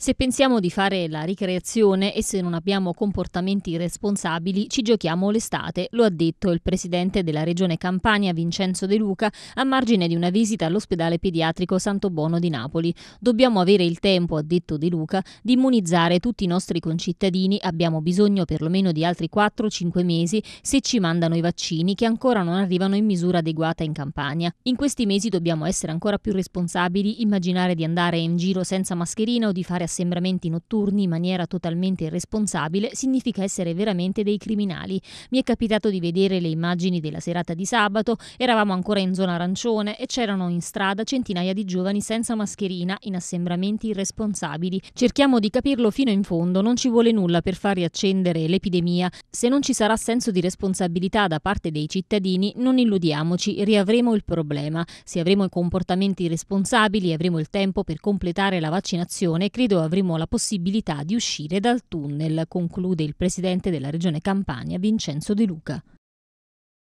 Se pensiamo di fare la ricreazione e se non abbiamo comportamenti responsabili, ci giochiamo l'estate, lo ha detto il presidente della regione Campania Vincenzo De Luca a margine di una visita all'ospedale pediatrico Santo Bono di Napoli. Dobbiamo avere il tempo, ha detto De Luca, di immunizzare tutti i nostri concittadini, abbiamo bisogno perlomeno di altri 4-5 mesi se ci mandano i vaccini che ancora non arrivano in misura adeguata in Campania. In questi mesi dobbiamo essere ancora più responsabili, immaginare di andare in giro senza mascherina o di fare assembramenti notturni in maniera totalmente irresponsabile significa essere veramente dei criminali. Mi è capitato di vedere le immagini della serata di sabato, eravamo ancora in zona arancione e c'erano in strada centinaia di giovani senza mascherina in assembramenti irresponsabili. Cerchiamo di capirlo fino in fondo, non ci vuole nulla per far riaccendere l'epidemia. Se non ci sarà senso di responsabilità da parte dei cittadini, non illudiamoci, riavremo il problema. Se avremo i comportamenti responsabili e avremo il tempo per completare la vaccinazione, credo avremo la possibilità di uscire dal tunnel, conclude il presidente della Regione Campania Vincenzo De Luca.